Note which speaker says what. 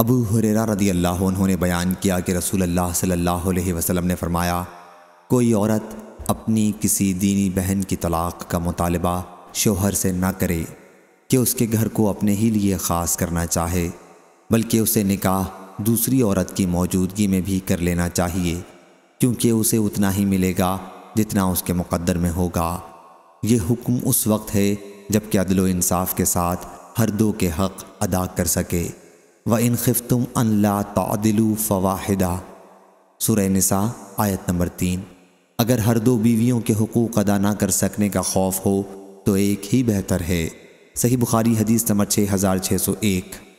Speaker 1: अबू हुरेरा रदी अल्लाह उन्होंने बयान किया कि रसूल अल्लाह सल्लल्लाहु अलैहि वसल्लम ने फरमाया कोई औरत अपनी किसी दीनी बहन की तलाक़ का मुतालबा शोहर से ना करे कि उसके घर को अपने ही लिए ख़ास करना चाहे बल्कि उसे निकाह दूसरी औरत की मौजूदगी में भी कर लेना चाहिए क्योंकि उसे उतना ही मिलेगा जितना उसके मुकद्दर में होगा ये हुक्म उस वक्त है जबकि अदल के साथ हर दो के हक़ अदा कर सके व इन खिफ तुम अनला तदिलू फ़वाहिदा सुर नसा आयत नंबर तीन अगर हर दो बीवियों के हकूक़ अदा ना कर सकने का खौफ हो तो एक ही बेहतर है सही बुखारी हदीस नंबर छः हज़ार छः सौ एक